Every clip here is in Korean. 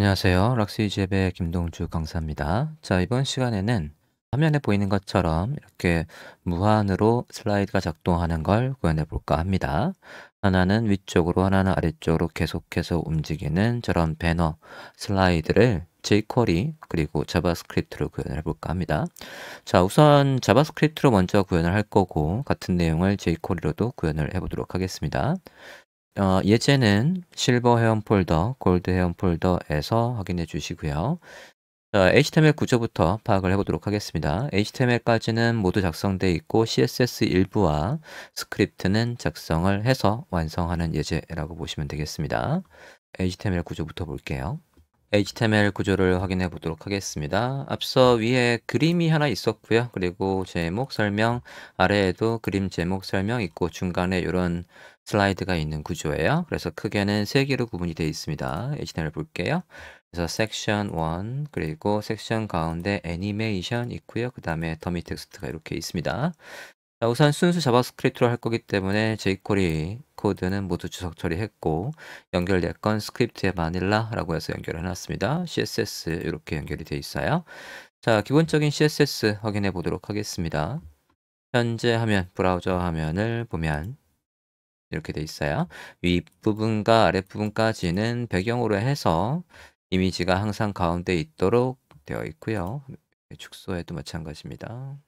안녕하세요. 락시이집의 김동주 강사입니다. 자, 이번 시간에는 화면에 보이는 것처럼 이렇게 무한으로 슬라이드가 작동하는 걸 구현해 볼까 합니다. 하나는 위쪽으로 하나는 아래쪽으로 계속해서 움직이는 저런 배너 슬라이드를 jQuery 그리고 자바스크립트로 구현 해볼까 합니다. 자 우선 자바스크립트로 먼저 구현을 할 거고 같은 내용을 jQuery로도 구현을 해보도록 하겠습니다. 어, 예제는 실버 회원 폴더, 골드 회원 폴더에서 확인해 주시고요. 자, HTML 구조부터 파악을 해보도록 하겠습니다. HTML까지는 모두 작성돼 있고 CSS 일부와 스크립트는 작성을 해서 완성하는 예제라고 보시면 되겠습니다. HTML 구조부터 볼게요. HTML 구조를 확인해 보도록 하겠습니다. 앞서 위에 그림이 하나 있었고요. 그리고 제목 설명, 아래에도 그림 제목 설명 있고 중간에 이런 슬라이드가 있는 구조예요. 그래서 크게는 세 개로 구분이 되어 있습니다. HTML 볼게요. 그래서 섹션 1 그리고 섹션 가운데 애니메이션 있고요. 그 다음에 더미 텍스트가 이렇게 있습니다. 자, 우선 순수 자바스크립트로 할 거기 때문에 jQuery 코드는 모두 주석 처리했고 연결될 건 스크립트의 마닐라라고 해서 연결해 놨습니다. CSS 이렇게 연결이 되어 있어요. 자, 기본적인 CSS 확인해 보도록 하겠습니다. 현재 화면, 브라우저 화면을 보면 이렇게 돼 있어요. 윗부분과 아랫부분까지는 배경으로 해서 이미지가 항상 가운데 있도록 되어 있고요. 축소에도 마찬가지입니다.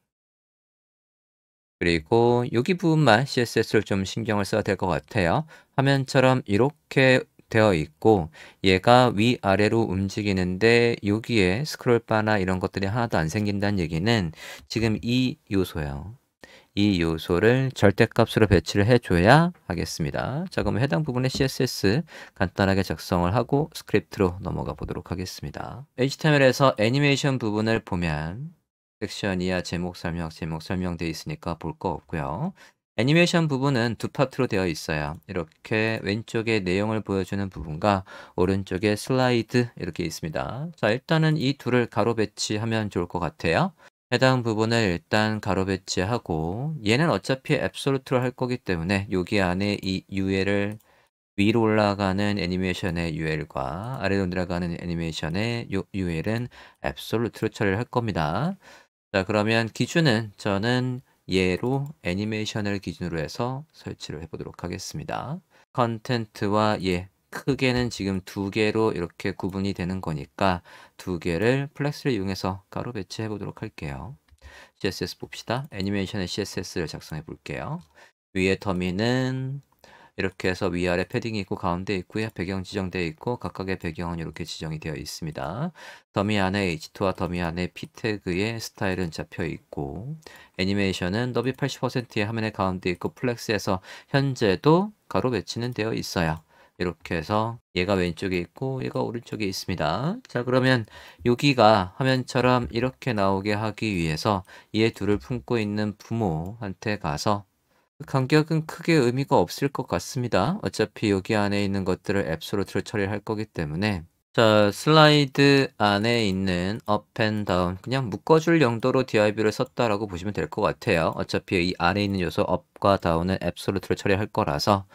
그리고 여기 부분만 CSS를 좀 신경을 써야 될 것 같아요. 화면처럼 이렇게 되어 있고 얘가 위아래로 움직이는데 여기에 스크롤바나 이런 것들이 하나도 안 생긴다는 얘기는 지금 이 요소예요. 이 요소를 절대값으로 배치를 해줘야 하겠습니다. 자, 그럼 해당 부분의 CSS 간단하게 작성을 하고 스크립트로 넘어가 보도록 하겠습니다. HTML에서 애니메이션 부분을 보면 섹션 이하 제목 설명, 제목 설명되어 있으니까 볼 거 없고요. 애니메이션 부분은 두 파트로 되어 있어요. 이렇게 왼쪽에 내용을 보여주는 부분과 오른쪽에 슬라이드 이렇게 있습니다. 자, 일단은 이 둘을 가로 배치하면 좋을 것 같아요. 해당 부분을 일단 가로 배치하고 얘는 어차피 앱솔루트로 할 거기 때문에 여기 안에 이 UL을 위로 올라가는 애니메이션의 UL과 아래로 내려가는 애니메이션의 UL은 앱솔루트로 처리를 할 겁니다. 자 그러면 기준은 저는 얘로 애니메이션을 기준으로 해서 설치를 해보도록 하겠습니다. 컨텐트와 얘 예, 크게는 지금 두 개로 이렇게 구분이 되는 거니까 두 개를 플렉스를 이용해서 가로 배치해 보도록 할게요. CSS 봅시다. 애니메이션의 CSS를 작성해 볼게요. 위에 더미는 이렇게 해서 위아래 패딩이 있고 가운데 있고요. 배경 지정되어 있고 각각의 배경은 이렇게 지정이 되어 있습니다. 더미 안에 H2와 더미 안에 P 태그의 스타일은 잡혀 있고 애니메이션은 너비 80%의 화면의 가운데 있고 플렉스에서 현재도 가로 배치는 되어 있어요. 이렇게 해서 얘가 왼쪽에 있고 얘가 오른쪽에 있습니다. 자 그러면 여기가 화면처럼 이렇게 나오게 하기 위해서 얘 둘을 품고 있는 부모한테 가서 간격은 크게 의미가 없을 것 같습니다. 어차피 여기 안에 있는 것들을 앱스로트로 처리할 거기 때문에 자, 슬라이드 안에 있는 up and d 그냥 묶어줄 용도로 div를 썼다라고 보시면 될 것 같아요. 어차피 이 안에 있는 요소 업과다운은 앱솔루트를 처리할 거라서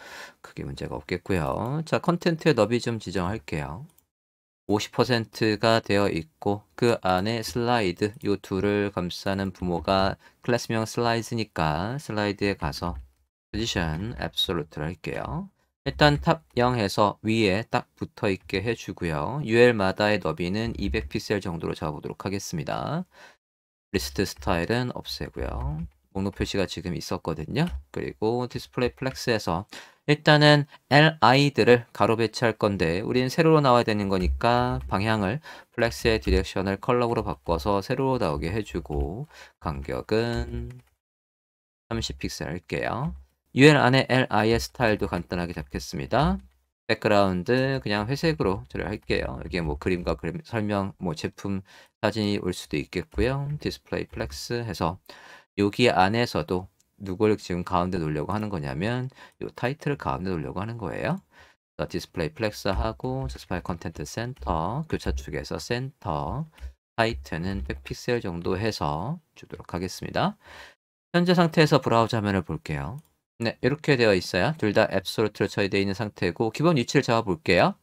크게 문제가 없겠고요. 자, 컨텐트의 너비 좀 지정할게요. 50%가 되어 있고 그 안에 슬라이드 요 둘을 감싸는 부모가 클래스명 슬라이드니까 슬라이드에 가서 포 o 션 absolute를 할게요. 일단 탑 0에서 위에 딱 붙어 있게 해주고요. UL마다의 너비는 2 0 0 p x 정도로 잡아보도록 하겠습니다. 리스트 스타일은 없애고요. 목록 표시가 지금 있었거든요. 그리고 디스플레이 플렉스에서 일단은 LI들을 가로 배치할 건데 우린 세로로 나와야 되는 거니까 방향을 플렉스의 디렉션을 컬러로 바꿔서 세로로 나오게 해주고 간격은 3 0 p x 할게요. UL 안에 l i 의 스타일도 간단하게 잡겠습니다. 백그라운드 그냥 회색으로 처리할게요. 여기에 뭐 그림과 그림 설명, 뭐 제품 사진이 올 수도 있겠고요. 디스플레이 플렉스 해서 여기 안에서도 누굴 지금 가운데 놓으려고 하는 거냐면 이 타이틀을 가운데 놓으려고 하는 거예요. 디스플레이 플렉스하고 디스플레이 컨텐트 센터, 교차 축에서 센터, 타이틀은 100픽셀 정도 해서 주도록 하겠습니다. 현재 상태에서 브라우저 화면을 볼게요. 네, 이렇게 되어 있어요. 둘 다 앱솔루트로 처리되어 있는 상태고 기본 위치를 잡아 볼게요.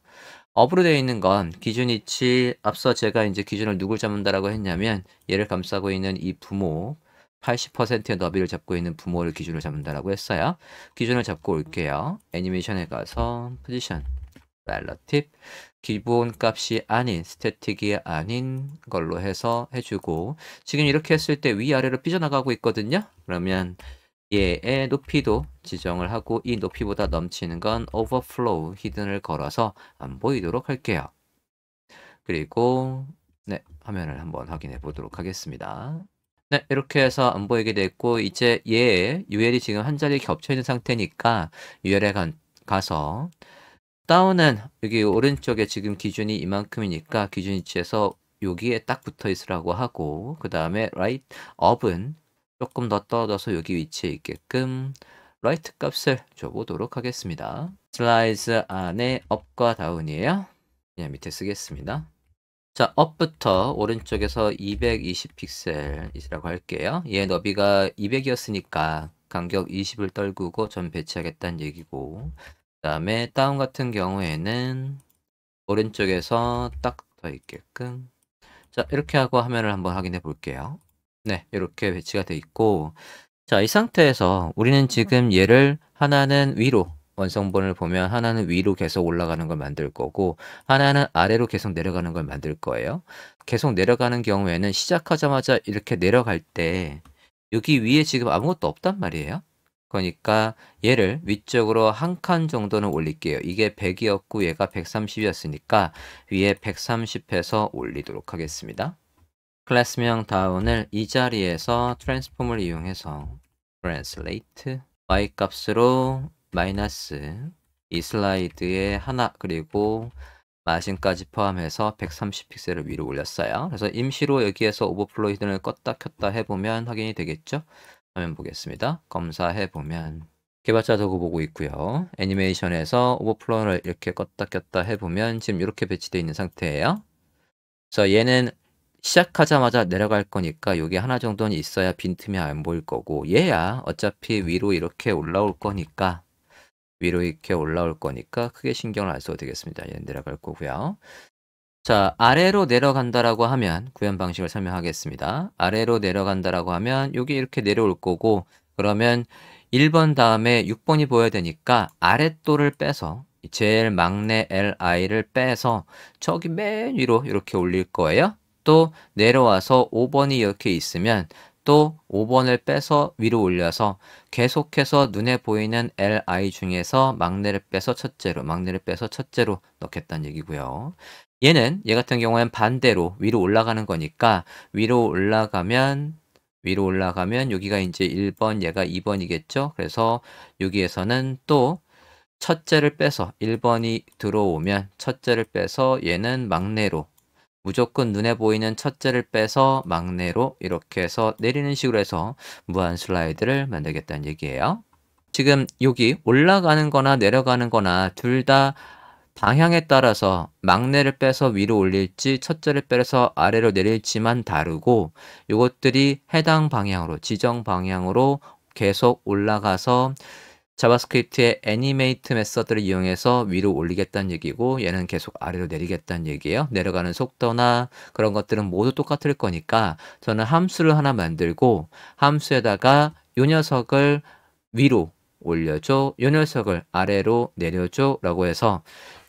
업으로 되어 있는 건 기준 위치 앞서 제가 이제 기준을 누굴 잡는다라고 했냐면 얘를 감싸고 있는 이 부모 80%의 너비를 잡고 있는 부모를 기준으로 잡는다라고 했어요. 기준을 잡고 올게요. 애니메이션에 가서 포지션 relative 기본 값이 아닌 스태틱이 아닌 걸로 해서 해주고 지금 이렇게 했을 때 위아래로 삐져나가고 있거든요. 그러면 얘의 예, 높이도 지정을 하고 이 높이보다 넘치는 건 overflow 히든을 걸어서 안 보이도록 할게요. 그리고 네, 화면을 한번 확인해 보도록 하겠습니다. 네, 이렇게 해서 안 보이게 됐고 이제 얘 UL이 지금 한 자리에 겹쳐 있는 상태니까 UL에 가, 가서 다운은 여기 오른쪽에 지금 기준이 이만큼이니까 기준 위치에서 여기에 딱 붙어 있으라고 하고 그 다음에 right up은 조금 더 떨어져서 여기 위치에 있게끔 라이트 값을 줘보도록 하겠습니다. 슬라이즈 안에 업과 다운이에요. 그냥 밑에 쓰겠습니다. 자, 업부터 오른쪽에서 220 픽셀이라고 할게요. 얘 너비가 200이었으니까 간격 20을 떨구고 전 배치하겠다는 얘기고 그 다음에 다운 같은 경우에는 오른쪽에서 딱 더 있게끔 자 이렇게 하고 화면을 한번 확인해 볼게요. 네, 이렇게 배치가 돼 있고 자, 이 상태에서 우리는 지금 얘를 하나는 위로 원성본을 보면 하나는 위로 계속 올라가는 걸 만들 거고 하나는 아래로 계속 내려가는 걸 만들 거예요. 계속 내려가는 경우에는 시작하자마자 이렇게 내려갈 때 여기 위에 지금 아무것도 없단 말이에요. 그러니까 얘를 위쪽으로 한 칸 정도는 올릴게요. 이게 100이었고 얘가 130이었으니까 위에 1 3 0에서 올리도록 하겠습니다. 클래스명 다운을 이 자리에서 트랜스폼을 이용해서 translate y 값으로 마이너스 이슬라이드의 하나 그리고 마신까지 포함해서 130픽셀을 위로 올렸어요. 그래서 임시로 여기에서 오버플로 히든을 껐다 켰다 해보면 확인이 되겠죠? 화면 보겠습니다. 검사해보면 개발자 도구 보고 있고요. 애니메이션에서 오버플로를 이렇게 껐다 켰다 해보면 지금 이렇게 배치되어 있는 상태예요. 그래서 얘는 시작하자마자 내려갈 거니까 여기 하나 정도는 있어야 빈틈이 안 보일 거고 얘야 어차피 위로 이렇게 올라올 거니까 위로 이렇게 올라올 거니까 크게 신경을 안 써도 되겠습니다. 얘 내려갈 거고요. 자 아래로 내려간다라고 하면 구현 방식을 설명하겠습니다. 아래로 내려간다라고 하면 여기 이렇게 내려올 거고 그러면 1번 다음에 6번이 보여야 되니까 아래도를 빼서 제일 막내 LI를 빼서 저기 맨 위로 이렇게 올릴 거예요. 또 내려와서 5번이 이렇게 있으면 또 5번을 빼서 위로 올려서 계속해서 눈에 보이는 LI 중에서 막내를 빼서 첫째로 막내를 빼서 첫째로 넣겠다는 얘기고요. 얘는 얘 같은 경우엔 반대로 위로 올라가는 거니까 위로 올라가면 위로 올라가면 여기가 이제 1번 얘가 2번이겠죠. 그래서 여기에서는 또 첫째를 빼서 1번이 들어오면 첫째를 빼서 얘는 막내로 무조건 눈에 보이는 첫째를 빼서 막내로 이렇게 해서 내리는 식으로 해서 무한 슬라이드를 만들겠다는 얘기예요. 지금 여기 올라가는 거나 내려가는 거나 둘 다 방향에 따라서 막내를 빼서 위로 올릴지 첫째를 빼서 아래로 내릴지만 다르고 이것들이 해당 방향으로 지정 방향으로 계속 올라가서 자바스크립트의 애니메이트 메서드를 이용해서 위로 올리겠다는 얘기고 얘는 계속 아래로 내리겠다는 얘기예요. 내려가는 속도나 그런 것들은 모두 똑같을 거니까 저는 함수를 하나 만들고 함수에다가 요 녀석을 위로 올려줘, 요 녀석을 아래로 내려줘 라고 해서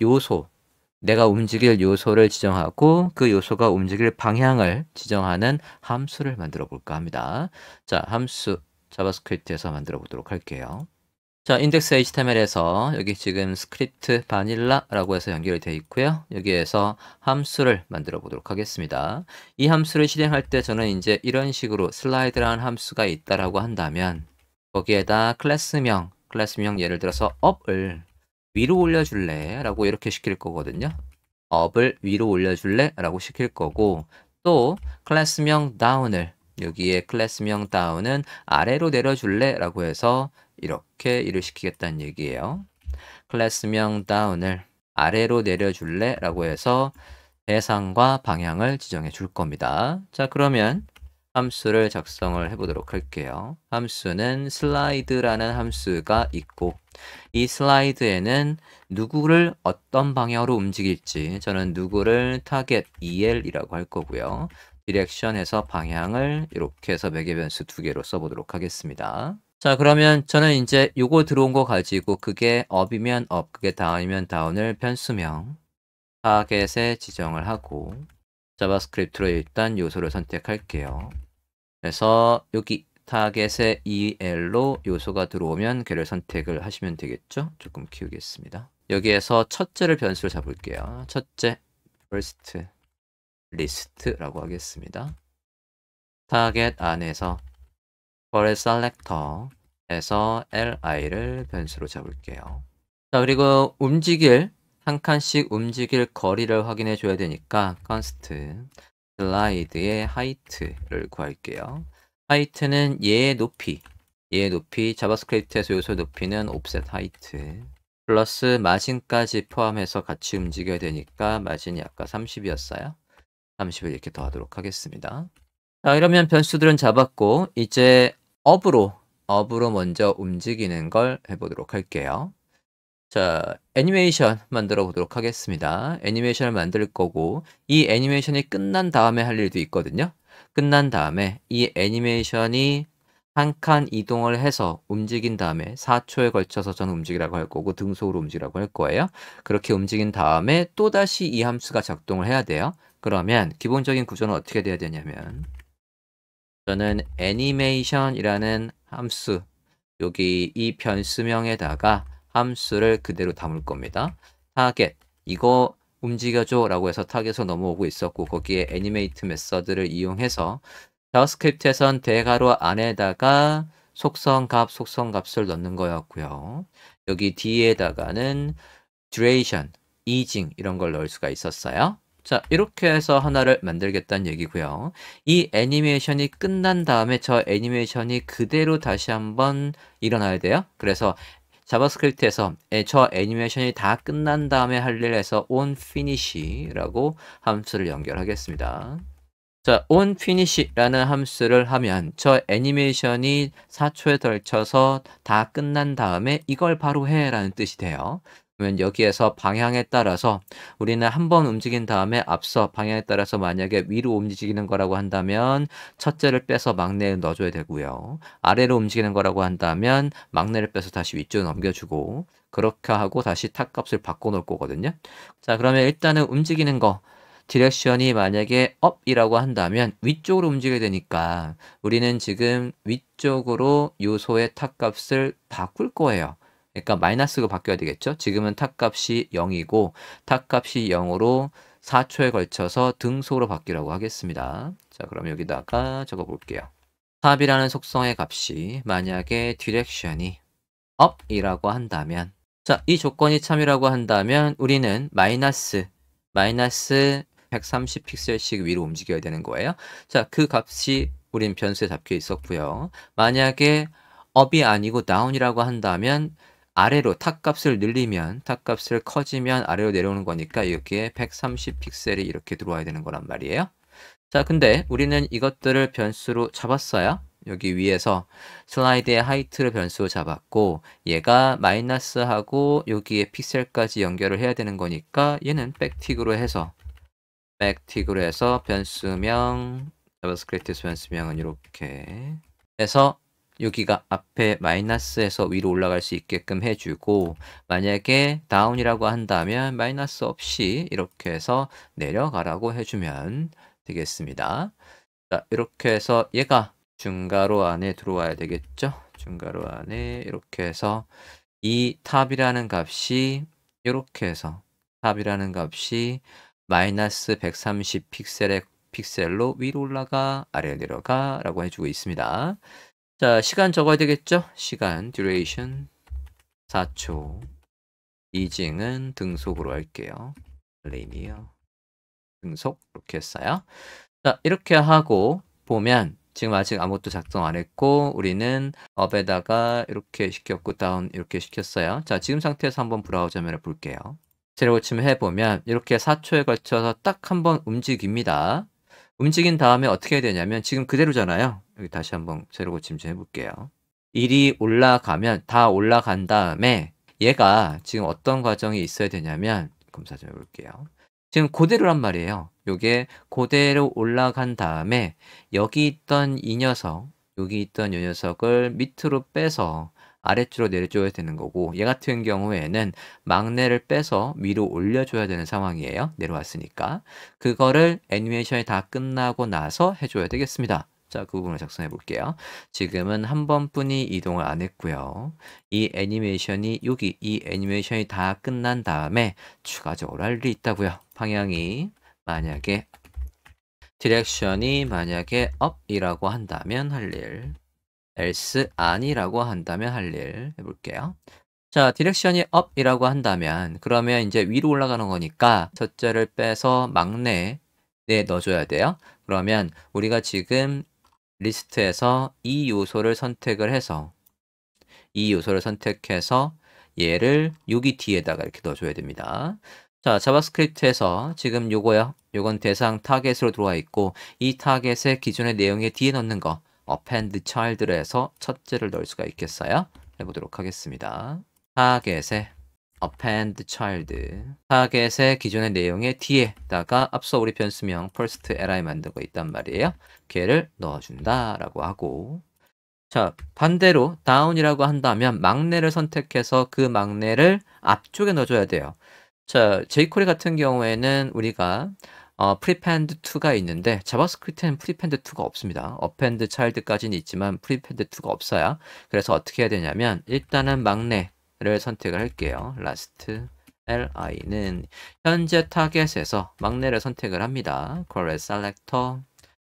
요소, 내가 움직일 요소를 지정하고 그 요소가 움직일 방향을 지정하는 함수를 만들어 볼까 합니다. 자, 함수 자바스크립트에서 만들어 보도록 할게요. 자, 인덱스 HTML에서 여기 지금 스크립트 바닐라라고 해서 연결이 되어 있고요. 여기에서 함수를 만들어 보도록 하겠습니다. 이 함수를 실행할 때 저는 이제 이런 식으로 슬라이드라는 함수가 있다라고 한다면 거기에다 클래스명, 클래스명 예를 들어서 업을 위로 올려줄래? 라고 이렇게 시킬 거거든요. 업을 위로 올려줄래? 라고 시킬 거고 또 클래스명 다운을 여기에 클래스명 다운은 아래로 내려줄래? 라고 해서 이렇게 일을 시키겠다는 얘기예요. 클래스명 다운을 아래로 내려줄래? 라고 해서 대상과 방향을 지정해 줄 겁니다. 자 그러면 함수를 작성을 해보도록 할게요. 함수는 슬라이드라는 함수가 있고 이 슬라이드에는 누구를 어떤 방향으로 움직일지 저는 누구를 타겟 EL이라고 할 거고요. 디렉션에서 방향을 이렇게 해서 매개 변수 두 개로 써보도록 하겠습니다. 자 그러면 저는 이제 요거 들어온 거 가지고 그게 업이면 업, 그게 다운이면 다운을 변수명 타겟에 지정을 하고 자바스크립트로 일단 요소를 선택할게요. 그래서 여기 타겟의 EL로 요소가 들어오면 걔를 선택을 하시면 되겠죠? 조금 키우겠습니다. 여기에서 첫째를 변수로 잡을게요. 첫째, first list라고 하겠습니다. 타겟 안에서 for selector에서 li를 변수로 잡을게요. 자, 그리고 움직일, 한 칸씩 움직일 거리를 확인해 줘야 되니까 const s l i d 의 height를 구할게요. height는 얘의 높이, 얘의 높이, 자바스크립트에서 요소 높이는 offset height 플러스 마진까지 포함해서 같이 움직여야 되니까 마진이 아까 30이었어요. 30을 이렇게 더하도록 하겠습니다. 자, 이러면 변수들은 잡았고 이제 업으로 업으로 먼저 움직이는 걸 해보도록 할게요. 자, 애니메이션 만들어 보도록 하겠습니다. 애니메이션을 만들 거고 이 애니메이션이 끝난 다음에 할 일도 있거든요. 끝난 다음에 이 애니메이션이 한 칸 이동을 해서 움직인 다음에 4초에 걸쳐서 저는 움직이라고 할 거고 등속으로 움직이라고 할 거예요. 그렇게 움직인 다음에 또다시 이 함수가 작동을 해야 돼요. 그러면 기본적인 구조는 어떻게 돼야 되냐면 저는 애니메이션이라는 함수 여기 이 변수명에다가 함수를 그대로 담을 겁니다. 타겟 이거 움직여줘 라고 해서 타겟에서 넘어오고 있었고 거기에 애니메이트 메서드를 이용해서 자바스크립트에선 대괄호 안에다가 속성값 속성값을 넣는 거였고요. 여기 뒤에다가는 duration, e a s i n g 이런 걸 넣을 수가 있었어요. 자 이렇게 해서 하나를 만들겠다는 얘기고요. 이 애니메이션이 끝난 다음에 저 애니메이션이 그대로 다시 한번 일어나야 돼요. 그래서 자바스크립트에서 예, 저 애니메이션이 다 끝난 다음에 할 일에서 onfinish라고 함수를 연결하겠습니다. 자, onfinish라는 함수를 하면 저 애니메이션이 4초에 덜쳐서다 끝난 다음에 이걸 바로 해라는 뜻이 돼요. 그러면 여기에서 방향에 따라서 우리는 한 번 움직인 다음에 앞서 방향에 따라서 만약에 위로 움직이는 거라고 한다면 첫째를 빼서 막내에 넣어줘야 되고요. 아래로 움직이는 거라고 한다면 막내를 빼서 다시 위쪽에 넘겨주고 그렇게 하고 다시 탑값을 바꿔놓을 거거든요. 자 그러면 일단은 움직이는 거 디렉션이 만약에 업이라고 한다면 위쪽으로 움직여야 되니까 우리는 지금 위쪽으로 요소의 탑값을 바꿀 거예요. 그러니까 마이너스가 바뀌어야 되겠죠. 지금은 탑값이 0이고 탑값이 0으로 4초에 걸쳐서 등속으로 바뀌라고 하겠습니다. 자 그럼 여기다가 적어볼게요. 탑이라는 속성의 값이 만약에 디렉션이 up이라고 한다면 자이 조건이 참이라고 한다면 우리는 마이너스 마이너스 130 픽셀씩 위로 움직여야 되는 거예요. 자그 값이 우린 변수에 잡혀 있었고요. 만약에 업이 아니고 다운이라고 한다면 아래로 탑값을 늘리면 탑값을 커지면 아래로 내려오는 거니까 여기에 130 픽셀이 이렇게 들어와야 되는 거란 말이에요. 자 근데 우리는 이것들을 변수로 잡았어요. 여기 위에서 슬라이드의 하이트를 변수로 잡았고 얘가 마이너스하고 여기에 픽셀까지 연결을 해야 되는 거니까 얘는 백틱으로 해서 백틱으로 해서 변수명 자바스크립트 변수명은 이렇게 해서 여기가 앞에 마이너스에서 위로 올라갈 수 있게끔 해주고 만약에 다운이라고 한다면 마이너스 없이 이렇게 해서 내려가라고 해주면 되겠습니다. 자 이렇게 해서 얘가 중괄호 안에 들어와야 되겠죠. 중괄호 안에 이렇게 해서 이 탑이라는 값이 이렇게 해서 탑이라는 값이 마이너스 130 픽셀의 픽셀로 위로 올라가 아래 내려가 라고 해주고 있습니다. 자, 시간 적어야 되겠죠? 시간, duration 4초. 이징은 등속으로 할게요. 레인이요. 등속 이렇게 했어요. 자, 이렇게 하고 보면 지금 아직 아무것도 작성 안 했고 우리는 업에다가 이렇게 시켰고 다운 이렇게 시켰어요. 자, 지금 상태에서 한번 브라우저 면을 볼게요. 제로 치면 해보면 이렇게 4초에 걸쳐서 딱한번 움직입니다. 움직인 다음에 어떻게 해야 되냐면 지금 그대로잖아요. 여기 다시 한번 새로 고침좀 해볼게요. 1이 올라가면 다 올라간 다음에 얘가 지금 어떤 과정이 있어야 되냐면 검사 좀 해볼게요. 지금 고대로란 말이에요. 이게 고대로 올라간 다음에 여기 있던 이 녀석, 여기 있던 이 녀석을 밑으로 빼서 아래쪽으로 내려줘야 되는 거고 얘 같은 경우에는 막내를 빼서 위로 올려줘야 되는 상황이에요. 내려왔으니까. 그거를 애니메이션이 다 끝나고 나서 해줘야 되겠습니다. 자, 그 부분을 작성해 볼게요. 지금은 한 번뿐이 이동을 안 했고요. 이 애니메이션이 여기 이 애니메이션이 다 끝난 다음에 추가적으로 할 일이 있다고요. 방향이 만약에 디렉션이 만약에 up이라고 한다면 할 일, else 아니라고 한다면 할 일 해볼게요. 자, 디렉션이 up이라고 한다면 그러면 이제 위로 올라가는 거니까 첫째를 빼서 막내 에 넣어줘야 돼요. 그러면 우리가 지금 리스트에서 이 요소를 선택을 해서 이 요소를 선택해서 얘를 여기 뒤에다가 이렇게 넣어줘야 됩니다. 자, 자바스크립트에서 지금 요거요. 요건 대상 타겟으로 들어와 있고 이 타겟의 기존의 내용에 뒤에 넣는 거 append child로 해서 첫째를 넣을 수가 있겠어요? 해보도록 하겠습니다. 타겟에 append child 타겟의 기존의 내용의 뒤에다가 앞서 우리 변수명 first li 만들고 있단 말이에요. 걔를 넣어준다라고 하고 자 반대로 down이라고 한다면 막내를 선택해서 그 막내를 앞쪽에 넣어줘야 돼요. 자 jQuery 같은 경우에는 우리가 어, prepend2가 있는데 자바스크립트는 prepend2가 없습니다. append child까지는 있지만 prepend2가 없어요. 그래서 어떻게 해야 되냐면 일단은 막내 를 선택을 할게요. last li는 현재 타겟에서 막내를 선택을 합니다. query selector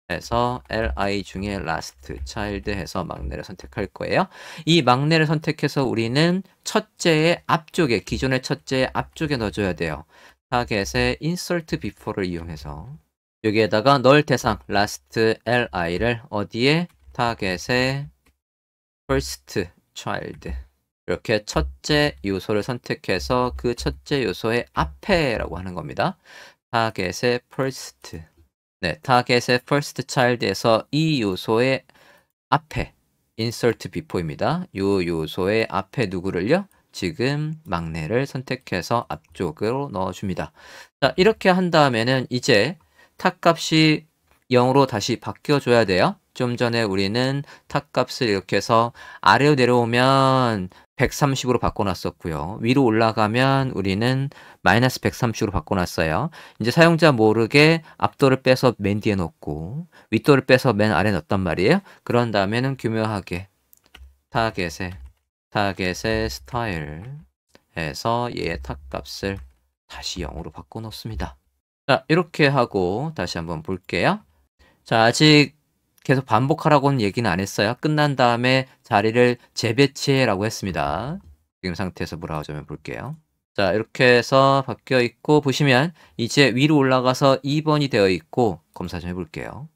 에서 li 중에 last child 해서 막내를 선택할 거예요. 이 막내를 선택해서 우리는 첫째의 앞쪽에 기존의 첫째의 앞쪽에 넣어줘야 돼요. 타겟의 insert before를 이용해서 여기에다가 널 대상 last li를 어디에 타겟의 first child 이렇게 첫째 요소를 선택해서 그 첫째 요소의 앞에라고 하는 겁니다. 타겟의 first. 네, 타겟의 first child에서 이 요소의 앞에 insert before입니다. 이 요소의 앞에 누구를요? 지금 막내를 선택해서 앞쪽으로 넣어줍니다. 자, 이렇게 한 다음에는 이제 탑 값이 0으로 다시 바뀌어줘야 돼요. 좀 전에 우리는 탑값을 이렇게 해서 아래로 내려오면 130으로 바꿔놨었고요. 위로 올라가면 우리는 마이너스 130으로 바꿔놨어요. 이제 사용자 모르게 앞도를 빼서 맨 뒤에 넣고 윗도를 빼서 맨 아래 넣었단 말이에요. 그런 다음에는 교묘하게 타겟에 타겟의 스타일에서 얘의 탑값을 다시 0으로 바꿔놓습니다. 자 이렇게 하고 다시 한번 볼게요. 자, 아직 계속 반복하라고는 얘기는 안 했어요. 끝난 다음에 자리를 재배치해라고 했습니다. 지금 상태에서 브라우저면 볼게요. 자, 이렇게 해서 바뀌어 있고 보시면 이제 위로 올라가서 2번이 되어 있고 검사 좀 해볼게요.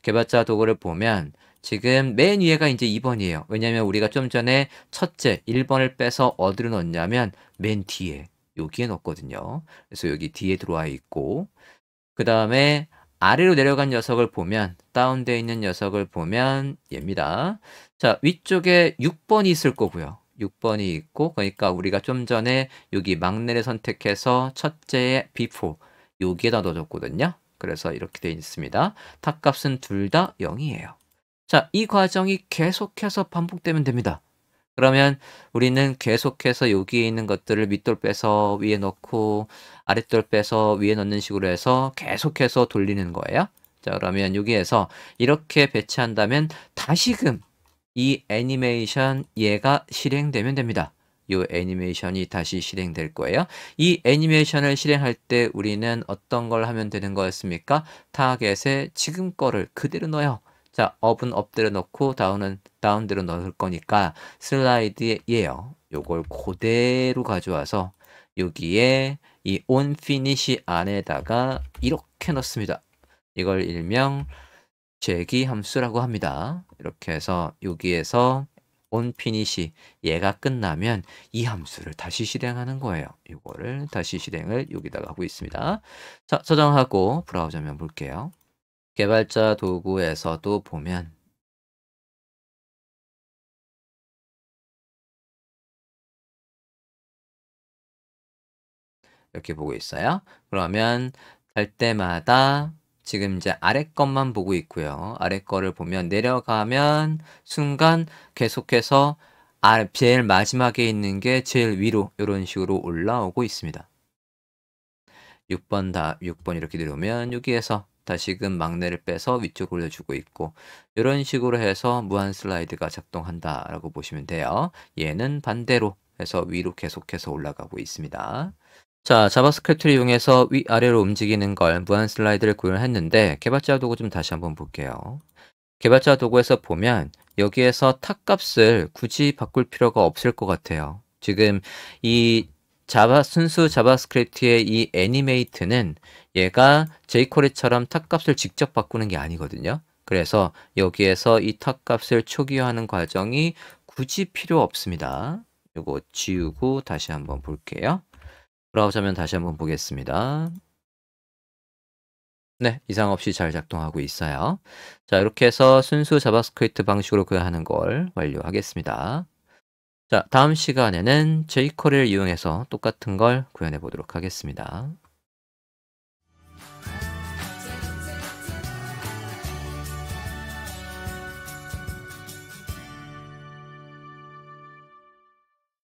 개발자 도구를 보면 지금 맨 위에가 이제 2번이에요. 왜냐면 하 우리가 좀 전에 첫째 1번을 빼서 어디로 넣었냐면 맨 뒤에 여기에 넣었거든요. 그래서 여기 뒤에 들어와 있고 그 다음에 아래로 내려간 녀석을 보면 다운되어 있는 녀석을 보면 얘입니다. 자 위쪽에 6번이 있을 거고요. 6번이 있고 그러니까 우리가 좀 전에 여기 막내를 선택해서 첫째의 비포 여기에다 넣어줬거든요. 그래서 이렇게 되어 있습니다. 탑값은 둘 다 0이에요. 자, 이 과정이 계속해서 반복되면 됩니다. 그러면 우리는 계속해서 여기에 있는 것들을 밑돌 빼서 위에 넣고 아랫돌 빼서 위에 넣는 식으로 해서 계속해서 돌리는 거예요. 자 그러면 여기에서 이렇게 배치한다면 다시금 이 애니메이션 얘가 실행되면 됩니다. 이 애니메이션이 다시 실행될 거예요. 이 애니메이션을 실행할 때 우리는 어떤 걸 하면 되는 거였습니까? 타겟에 지금 거를 그대로 넣어요. 자, 업은 업대로 넣고 다운은 다운대로 넣을 거니까 슬라이드예요. 요걸 그대로 가져와서 여기에 이 on finish 안에다가 이렇게 넣습니다. 이걸 일명 제기 함수라고 합니다. 이렇게 해서 여기에서 on finish 얘가 끝나면 이 함수를 다시 실행하는 거예요. 이거를 다시 실행을 여기다가 하고 있습니다. 자, 저장하고 브라우저면 볼게요. 개발자 도구에서도 보면 이렇게 보고 있어요. 그러면 갈 때마다 지금 이제 아래 것만 보고 있고요. 아래 거를 보면 내려가면 순간 계속해서 아, 제일 마지막에 있는 게 제일 위로 이런 식으로 올라오고 있습니다. 6번 다 6번 이렇게 내려오면 여기에서 다시금 막내를 빼서 위쪽 올려주고 있고 이런 식으로 해서 무한 슬라이드가 작동한다라고 보시면 돼요. 얘는 반대로 해서 위로 계속해서 올라가고 있습니다. 자, 자바스크립트를 이용해서 위아래로 움직이는 걸 무한 슬라이드를 구현했는데 개발자 도구 좀 다시 한번 볼게요. 개발자 도구에서 보면 여기에서 탑값을 굳이 바꿀 필요가 없을 것 같아요. 지금 이 자바, 순수 자바스크립트의 이 애니메이트는 얘가 제이코리처럼 탑값을 직접 바꾸는 게 아니거든요. 그래서 여기에서 이 탑값을 초기화하는 과정이 굳이 필요 없습니다. 이거 지우고 다시 한번 볼게요. 브라우저면 다시 한번 보겠습니다. 네, 이상 없이 잘 작동하고 있어요. 자, 이렇게 해서 순수 자바스크립트 방식으로 그하는 걸 완료하겠습니다. 자, 다음 시간에는 제이코를 이용해서 똑같은 걸 구현해 보도록 하겠습니다.